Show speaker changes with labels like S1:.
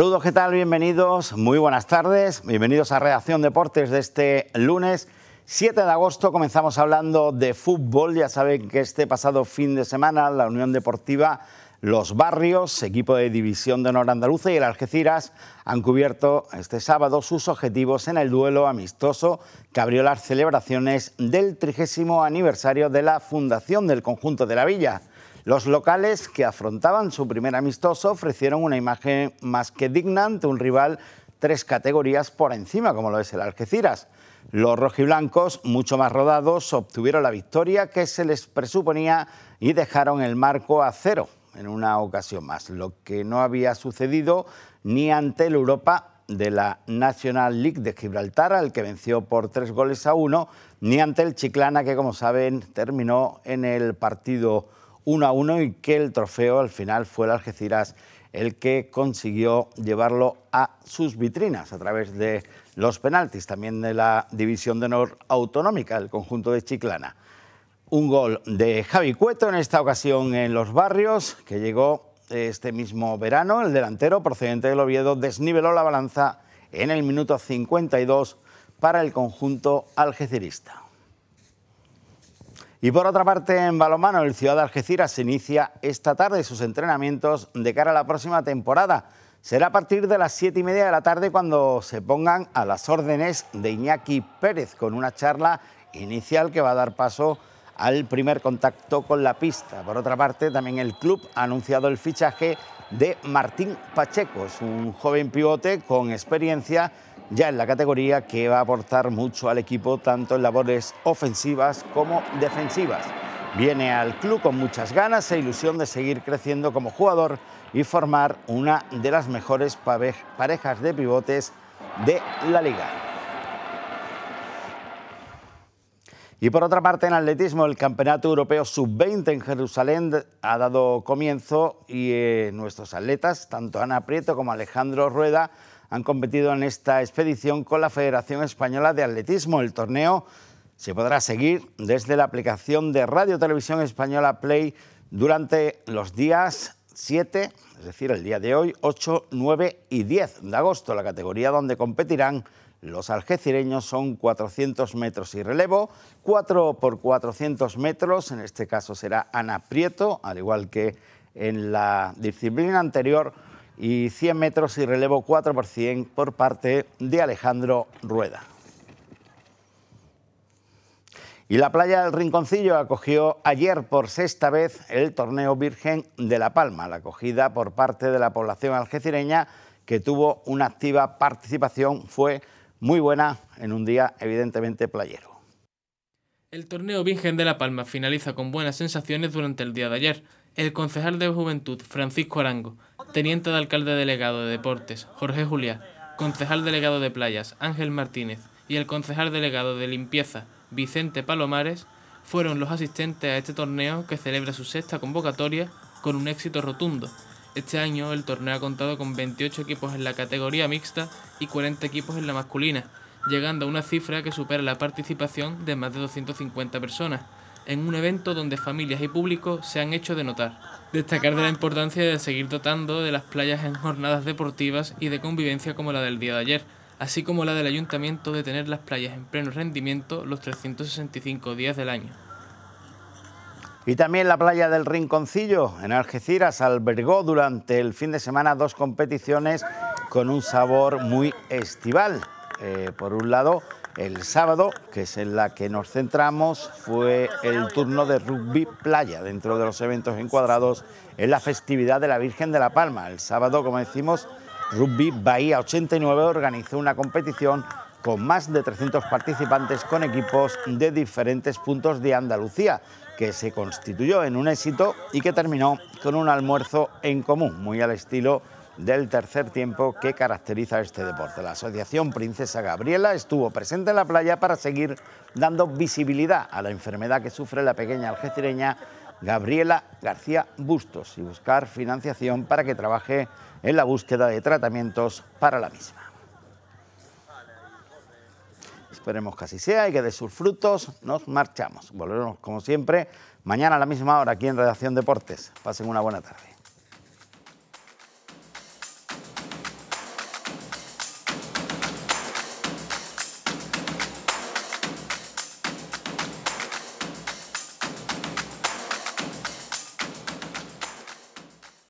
S1: Saludos, ¿qué tal? Bienvenidos, muy buenas tardes, bienvenidos a Redacción Deportes de este lunes 7 de agosto. Comenzamos hablando de fútbol, ya saben que este pasado fin de semana la Unión Deportiva Los Barrios, equipo de División de Honor Andaluza y el Algeciras han cubierto este sábado sus objetivos en el duelo amistoso que abrió las celebraciones del trigésimo aniversario de la fundación del conjunto de la villa. Los locales que afrontaban su primer amistoso ofrecieron una imagen más que digna ante un rival tres categorías por encima, como lo es el Algeciras. Los rojiblancos, mucho más rodados, obtuvieron la victoria que se les presuponía y dejaron el marco a cero en una ocasión más, lo que no había sucedido ni ante el Europa de la National League de Gibraltar, al que venció por tres goles a uno, ni ante el Chiclana, que como saben terminó en el partido 1 a 1 y que el trofeo al final fue el Algeciras el que consiguió llevarlo a sus vitrinas a través de los penaltis, también de la división de honor autonómica, el conjunto de Chiclana. Un gol de Javi Cueto en esta ocasión en los barrios, que llegó este mismo verano. El delantero procedente del Oviedo desniveló la balanza en el minuto 52 para el conjunto algecirista. Y por otra parte, en balomano, el Ciudad de Algeciras inicia esta tarde sus entrenamientos de cara a la próxima temporada. Será a partir de las siete y media de la tarde cuando se pongan a las órdenes de Iñaki Pérez con una charla inicial que va a dar paso al primer contacto con la pista. Por otra parte, también el club ha anunciado el fichaje de Martín Pacheco. Es un joven pivote con experiencia ya en la categoría que va a aportar mucho al equipo tanto en labores ofensivas como defensivas. Viene al club con muchas ganas e ilusión de seguir creciendo como jugador y formar una de las mejores parejas de pivotes de la liga. Y por otra parte, en atletismo, el Campeonato Europeo Sub-20 en Jerusalén ha dado comienzo y eh, nuestros atletas, tanto Ana Prieto como Alejandro Rueda, han competido en esta expedición con la Federación Española de Atletismo. El torneo se podrá seguir desde la aplicación de Radio Televisión Española Play durante los días 7, es decir, el día de hoy, 8, 9 y 10 de agosto. La categoría donde competirán los algecireños son 400 metros y relevo, 4 por 400 metros, en este caso será Ana Prieto, al igual que en la disciplina anterior, y 100 metros y relevo 4 por por parte de Alejandro Rueda. Y la playa del Rinconcillo acogió ayer por sexta vez el torneo Virgen de La Palma, la acogida por parte de la población algecireña que tuvo una activa participación fue muy buena en un día evidentemente playero.
S2: El torneo Virgen de La Palma finaliza con buenas sensaciones durante el día de ayer. El concejal de Juventud, Francisco Arango, Teniente de Alcalde Delegado de Deportes, Jorge Juliá, concejal delegado de Playas, Ángel Martínez, y el concejal delegado de Limpieza, Vicente Palomares, fueron los asistentes a este torneo que celebra su sexta convocatoria con un éxito rotundo. Este año el torneo ha contado con 28 equipos en la categoría mixta y 40 equipos en la masculina, llegando a una cifra que supera la participación de más de 250 personas, en un evento donde familias y público se han hecho de notar. Destacar de la importancia de seguir dotando de las playas en jornadas deportivas y de convivencia como la del día de ayer, así como la del ayuntamiento de tener las playas en pleno rendimiento los 365 días del año.
S1: Y también la playa del Rinconcillo, en Algeciras, albergó durante el fin de semana dos competiciones con un sabor muy estival. Eh, por un lado, el sábado, que es en la que nos centramos, fue el turno de rugby playa dentro de los eventos encuadrados en la festividad de la Virgen de la Palma. El sábado, como decimos, Rugby Bahía 89 organizó una competición con más de 300 participantes con equipos de diferentes puntos de Andalucía, que se constituyó en un éxito y que terminó con un almuerzo en común, muy al estilo del tercer tiempo que caracteriza este deporte. La Asociación Princesa Gabriela estuvo presente en la playa para seguir dando visibilidad a la enfermedad que sufre la pequeña algecireña Gabriela García Bustos y buscar financiación para que trabaje en la búsqueda de tratamientos para la misma. Esperemos que así sea y que de sus frutos nos marchamos. Volveremos como siempre mañana a la misma hora aquí en Redacción Deportes. Pasen una buena tarde.